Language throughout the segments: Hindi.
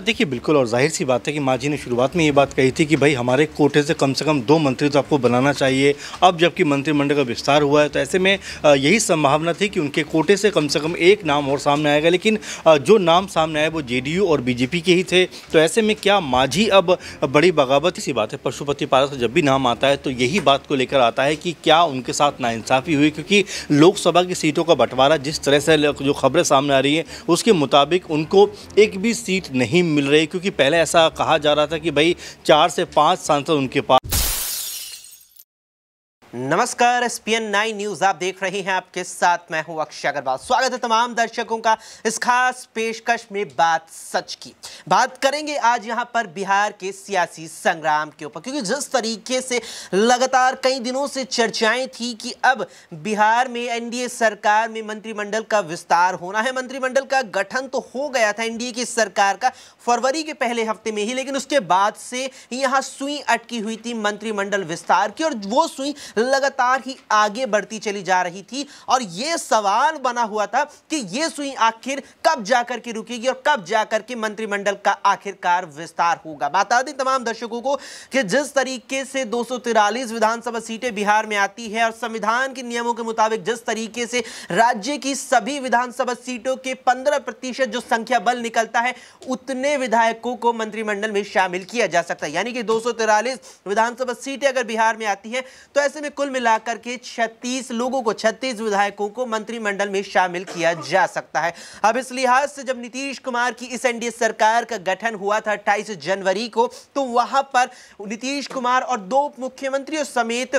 देखिए बिल्कुल और जाहिर सी बात है कि माँ जी ने शुरुआत में ये बात कही थी कि भाई हमारे कोटे से कम से कम दो मंत्री तो आपको बनाना चाहिए अब जबकि मंत्रिमंडल का विस्तार हुआ है तो ऐसे में यही संभावना थी कि उनके कोटे से कम से कम एक नाम और सामने आएगा लेकिन जो नाम सामने आए वो जेडीयू और बीजेपी के ही थे तो ऐसे में क्या माझी अब बड़ी बगावत सी बात है पशुपति पारा से जब भी नाम आता है तो यही बात को लेकर आता है कि क्या उनके साथ नाइंसाफ़ी हुई क्योंकि लोकसभा की सीटों का बंटवारा जिस तरह से जो खबरें सामने आ रही हैं उसके मुताबिक उनको एक भी सीट नहीं नहीं मिल रही क्योंकि पहले ऐसा कहा जा रहा था कि भाई चार से पाँच सांसद उनके पास नमस्कार S P N nine news आप देख रहे हैं आपके साथ मैं हूं अक्षय अग्रवाल स्वागत है तमाम दर्शकों का इस खास पेशकश में बात सच की बात करेंगे आज यहां पर बिहार के सियासी संग्राम के ऊपर क्योंकि जिस तरीके से लगातार कई दिनों से चर्चाएं थी कि अब बिहार में एनडीए सरकार में मंत्रिमंडल का विस्तार होना है मंत्रिमंडल का गठन तो हो गया था एनडीए की सरकार का फरवरी के पहले हफ्ते में ही लेकिन उसके बाद से यहाँ सुई अटकी हुई थी मंत्रिमंडल विस्तार की और वो सुई लगातार ही आगे बढ़ती चली जा रही थी और यह सवाल बना हुआ था कि यह सुई आखिर कब जाकर के रुकेगी और कब जाकर के मंत्रिमंडल का आखिरकार विस्तार होगा बता दें तमाम दर्शकों को कि जिस तरीके से दो विधानसभा सीटें बिहार में आती है और संविधान के नियमों के मुताबिक जिस तरीके से राज्य की सभी विधानसभा सीटों के पंद्रह प्रतिशत जो संख्या बल निकलता है उतने विधायकों को मंत्रिमंडल में शामिल किया जा सकता है यानी कि दो विधानसभा सीटें अगर बिहार में आती है तो ऐसे में कुल मिलाकर के 36 लोगों को 36 विधायकों को मंत्रिमंडल में शामिल किया जा सकता है अब इस लिहाज से जब नीतीश कुमार की इस एनडीए सरकार का गठन हुआ था अट्ठाईस जनवरी को तो वहां पर नीतीश कुमार और दो मुख्यमंत्रियों समेत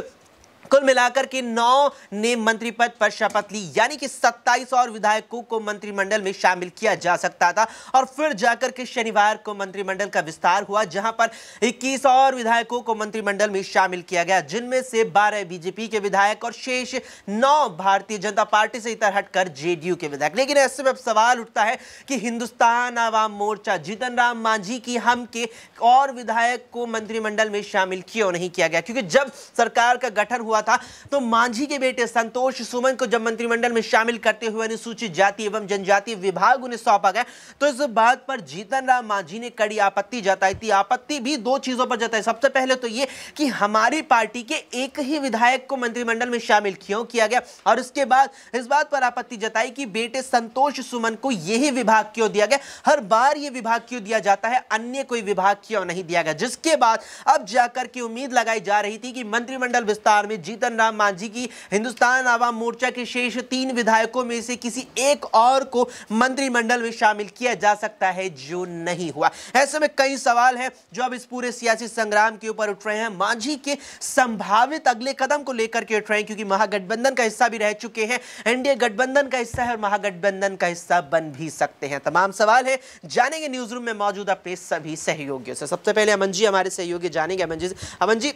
कुल मिलाकर के नौ ने मंत्री पद पर शपथ ली यानी कि 27 और विधायकों को मंत्रिमंडल में शामिल किया जा सकता था और फिर जाकर के शनिवार को मंत्रिमंडल का विस्तार हुआ जहां पर 21 और विधायकों को मंत्रिमंडल में शामिल किया गया जिनमें से 12 बीजेपी के विधायक और शेष नौ भारतीय जनता पार्टी से इतर हटकर जेडीयू के विधायक लेकिन ऐसे में अब सवाल उठता है कि हिंदुस्तान आवाम मोर्चा जीतन राम मांझी की हम के और विधायक को मंत्रिमंडल में शामिल क्यों नहीं किया गया क्योंकि जब सरकार का गठन हुआ हुआ था तो मांझी के बेटे संतोष सुमन को जब मंत्रिमंडल में शामिल करते हुए अनुसूचित जाति एवं जनजाति विभाग उन्हें सौंपा गया तो इस बात पर जीतन राम मांझी ने कड़ी आपत्ति जताई थी आपत्ति भी दो चीजों पर जताई सबसे पहले तो ये कि हमारी पार्टी के एक ही विधायक को मंत्रिमंडल में शामिल क्यों किया गया और इसके बाद इस बात पर आपत्ति जताई कि बेटे संतोष सुमन को यही विभाग क्यों दिया गया हर बार ये विभाग क्यों दिया जाता है अन्य कोई विभाग क्यों नहीं दिया गया जिसके बाद अब जाकर के उम्मीद लगाई जा रही थी कि मंत्रिमंडल विस्तार में जीतन राम मांझी की हिंदुस्तान आवाम मोर्चा के शेष तीन विधायकों में से किसी एक और को मंत्रिमंडल में शामिल किया जा सकता है जो नहीं हुआ ऐसे में कई सवाल है जो अब इस पूरे सियासी संग्राम के ऊपर उठ रहे हैं मांझी के संभावित अगले कदम को लेकर के उठ रहे हैं क्योंकि महागठबंधन का हिस्सा भी रह चुके हैं एनडीए गठबंधन का हिस्सा है और महागठबंधन का हिस्सा बन भी सकते हैं तमाम सवाल है जानेंगे न्यूज रूम में मौजूद अपने सभी सहयोगियों से सबसे पहले अमन जी हमारे सहयोगी जानेंगे अमन जी अमन जी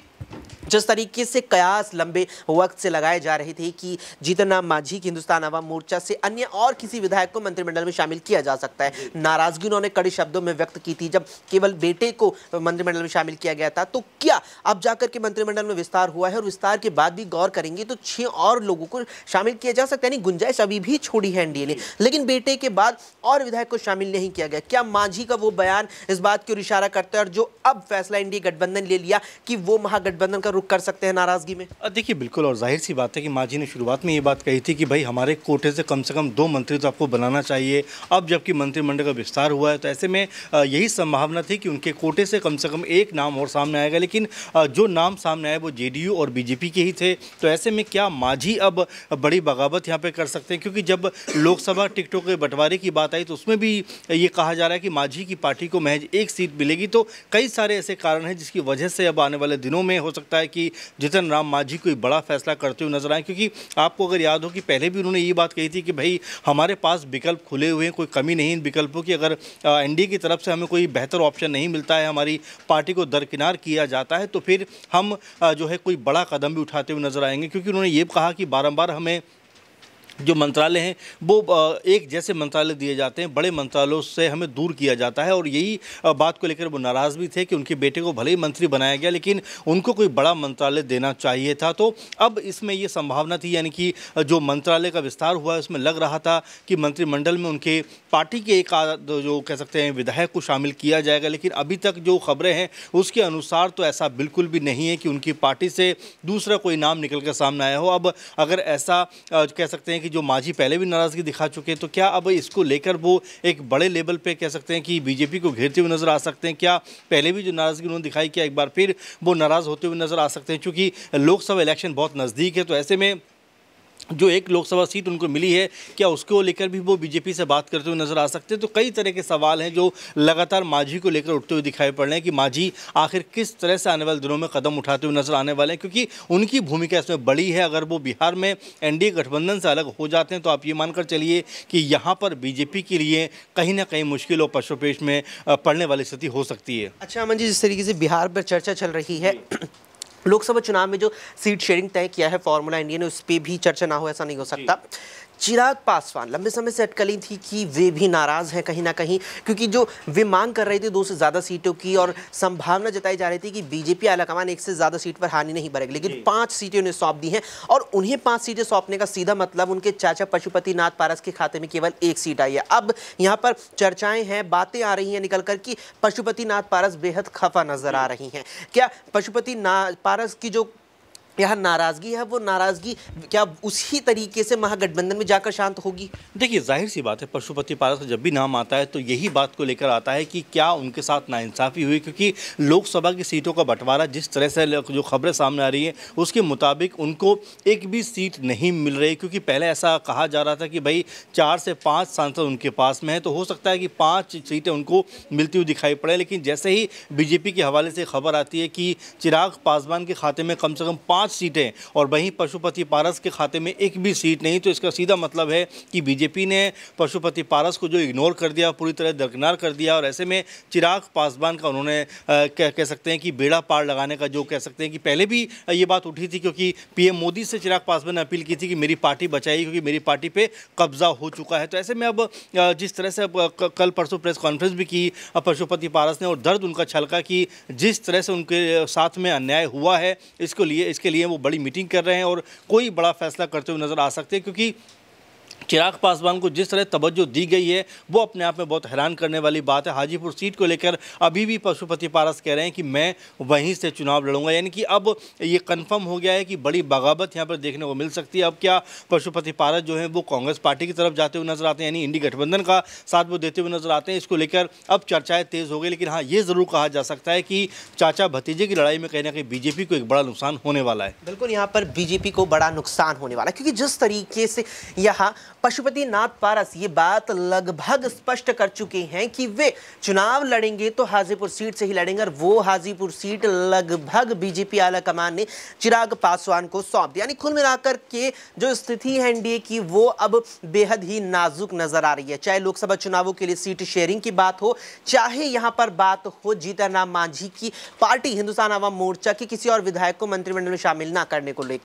जिस तरीके से कयास लंबे वक्त से लगाए जा रहे थे कि जीतन राम मांझी की हिंदुस्तान आवाम मोर्चा से अन्य और किसी विधायक को मंत्रिमंडल में शामिल किया जा सकता है नाराजगी उन्होंने कड़े शब्दों में व्यक्त की थी जब केवल बेटे को मंत्रिमंडल में शामिल किया गया था तो क्या अब जाकर के मंत्रिमंडल में विस्तार हुआ है और विस्तार के बाद भी गौर करेंगे तो छः और लोगों को शामिल किया जा सकता है यानी गुंजाइश अभी भी छोड़ी है एनडीए ने लेकिन बेटे के बाद और विधायक को शामिल नहीं किया गया क्या मांझी का वो बयान इस बात की ओर इशारा करता है और जो अब फैसला एनडीए गठबंधन ले लिया कि वो महागठबंधन का रुख कर सकते हैं नाराज़गी में देखिए बिल्कुल और जाहिर सी बात है कि माझी ने शुरुआत में ये बात कही थी कि भाई हमारे कोटे से कम से कम दो मंत्री तो आपको बनाना चाहिए अब जबकि मंत्रिमंडल का विस्तार हुआ है तो ऐसे में यही संभावना थी कि उनके कोटे से कम से कम एक नाम और सामने आएगा लेकिन जो नाम सामने आए वो जे और बीजेपी के ही थे तो ऐसे में क्या माझी अब बड़ी बगावत यहाँ पर कर सकते हैं क्योंकि जब लोकसभा टिकटों के बंटवारे की बात आई तो उसमें भी ये कहा जा रहा है कि माझी की पार्टी को महज एक सीट मिलेगी तो कई सारे ऐसे कारण हैं जिसकी वजह से अब आने वाले दिनों में हो सकता है है कि जितन राम मांझी कोई बड़ा फैसला करते हुए नजर आए क्योंकि आपको अगर याद हो कि पहले भी उन्होंने ये बात कही थी कि भाई हमारे पास विकल्प खुले हुए हैं कोई कमी नहीं इन विकल्पों की अगर एन की तरफ से हमें कोई बेहतर ऑप्शन नहीं मिलता है हमारी पार्टी को दरकिनार किया जाता है तो फिर हम जो है कोई बड़ा कदम भी उठाते हुए नजर आएंगे क्योंकि उन्होंने ये कहा कि बारम्बार हमें जो मंत्रालय हैं वो एक जैसे मंत्रालय दिए जाते हैं बड़े मंत्रालयों से हमें दूर किया जाता है और यही बात को लेकर वो नाराज़ भी थे कि उनके बेटे को भले ही मंत्री बनाया गया लेकिन उनको कोई बड़ा मंत्रालय देना चाहिए था तो अब इसमें ये संभावना थी यानी कि जो मंत्रालय का विस्तार हुआ उसमें लग रहा था कि मंत्रिमंडल में उनके पार्टी के एक जो कह सकते हैं विधायक को शामिल किया जाएगा लेकिन अभी तक जो खबरें हैं उसके अनुसार तो ऐसा बिल्कुल भी नहीं है कि उनकी पार्टी से दूसरा कोई नाम निकल कर सामने आया हो अब अगर ऐसा कह सकते हैं कि कि जो माझी पहले भी नाराज़गी दिखा चुके हैं तो क्या अब इसको लेकर वो एक बड़े लेवल पे कह सकते हैं कि बीजेपी को घेरते हुए नज़र आ सकते हैं क्या पहले भी जो नाराज़गी उन्होंने दिखाई क्या एक बार फिर वो नाराज़ होते हुए नज़र आ सकते हैं चूँकि लोकसभा इलेक्शन बहुत नज़दीक है तो ऐसे में जो एक लोकसभा सीट उनको मिली है क्या उसको लेकर भी वो बीजेपी से बात करते हुए नजर आ सकते हैं तो कई तरह के सवाल हैं जो लगातार माझी को लेकर उठते हुए दिखाई पड़ रहे हैं कि माझी आखिर किस तरह से आने वाले दिनों में कदम उठाते हुए नजर आने वाले हैं क्योंकि उनकी भूमिका इसमें बड़ी है अगर वो बिहार में एनडीए गठबंधन से अलग हो जाते हैं तो आप ये मानकर चलिए कि यहाँ पर बीजेपी के लिए कहीं ना कहीं मुश्किल और पशुपेश में पड़ने वाली स्थिति हो सकती है अच्छा अमन जी जिस तरीके से बिहार पर चर्चा चल रही है लोकसभा चुनाव में जो सीट शेयरिंग तय किया है फॉर्मूला इंडिया ने उस पर भी चर्चा ना हो ऐसा नहीं हो सकता चिराग पासवान लंबे समय से अटकली थी कि वे भी नाराज़ हैं कहीं ना कहीं क्योंकि जो वे मांग कर रहे थे दो से ज़्यादा सीटों की और संभावना जताई जा रही थी कि बीजेपी आलाकमान एक से ज़्यादा सीट पर हानि नहीं भरेगी लेकिन पाँच सीटें उन्हें सौंप दी हैं और उन्हें पाँच सीटें सौंपने का सीधा मतलब उनके चाचा पशुपति नाथ पारस के खाते में केवल एक सीट आई है अब यहाँ पर चर्चाएँ हैं बातें आ रही हैं निकल कर कि पशुपति नाथ पारस बेहद खफा नज़र आ रही हैं क्या पशुपति नाथ पारस की जो यहाँ नाराज़गी है वो नाराज़गी क्या उसी तरीके से महागठबंधन में जाकर शांत होगी देखिए जाहिर सी बात है पशुपति पारस का जब भी नाम आता है तो यही बात को लेकर आता है कि क्या उनके साथ नाइंसाफ़ी हुई क्योंकि लोकसभा की सीटों का बंटवारा जिस तरह से जो खबरें सामने आ रही हैं उसके मुताबिक उनको एक भी सीट नहीं मिल रही क्योंकि पहले ऐसा कहा जा रहा था कि भाई चार से पाँच सांसद उनके पास में हैं तो हो सकता है कि पाँच सीटें उनको मिलती हुई दिखाई पड़े लेकिन जैसे ही बीजेपी के हवाले से खबर आती है कि चिराग पासवान के खाते में कम से कम पाँच पाँच सीटें और वहीं पशुपति पारस के खाते में एक भी सीट नहीं तो इसका सीधा मतलब है कि बीजेपी ने पशुपति पारस को जो इग्नोर कर दिया पूरी तरह दरकिनार कर दिया और ऐसे में चिराग पासवान का उन्होंने कह, कह सकते हैं कि बेड़ा पार लगाने का जो कह सकते हैं कि पहले भी ये बात उठी थी क्योंकि पीएम मोदी से चिराग पासवान ने अपील की थी कि मेरी पार्टी बचाई क्योंकि मेरी पार्टी पे कब्जा हो चुका है तो ऐसे में अब जिस तरह से कल परसों प्रेस कॉन्फ्रेंस भी की पशुपति पारस ने और दर्द उनका छलका कि जिस तरह से उनके साथ में अन्याय हुआ है इसको लिए इसके लिए लिए वो बड़ी मीटिंग कर रहे हैं और कोई बड़ा फैसला करते हुए नज़र आ सकते हैं क्योंकि चिराग पासवान को जिस तरह तवज्जो दी गई है वो अपने आप में बहुत हैरान करने वाली बात है हाजीपुर सीट को लेकर अभी भी पशुपति पारस कह रहे हैं कि मैं वहीं से चुनाव लड़ूंगा यानी कि अब ये कंफर्म हो गया है कि बड़ी बगावत यहाँ पर देखने को मिल सकती है अब क्या पशुपति पारस जो है वो कांग्रेस पार्टी की तरफ जाते हुए नजर आते हैं यानी इंडी गठबंधन का साथ वो देते हुए नजर आते हैं इसको लेकर अब चर्चाएँ तेज़ हो गई लेकिन हाँ ये ज़रूर कहा जा सकता है कि चाचा भतीजे की लड़ाई में कहीं ना कहीं बीजेपी को एक बड़ा नुकसान होने वाला है बिल्कुल यहाँ पर बीजेपी को बड़ा नुकसान होने वाला है क्योंकि जिस तरीके से यहाँ पशुपति नाथ पारस ये बात लगभग स्पष्ट कर चुके हैं कि वे चुनाव लड़ेंगे तो हाजीपुर सीट से ही लड़ेंगे और वो हाजीपुर सीट लगभग बीजेपी आला कमान ने चिराग पासवान को सौंप दिया यानी कुल मिलाकर के जो स्थिति है एनडीए की वो अब बेहद ही नाजुक नजर आ रही है चाहे लोकसभा चुनावों के लिए सीट शेयरिंग की बात हो चाहे यहाँ पर बात हो जीतन राम मांझी की पार्टी हिंदुस्तान आवाम मोर्चा के किसी और विधायक को मंत्रिमंडल में शामिल ना करने को लेकर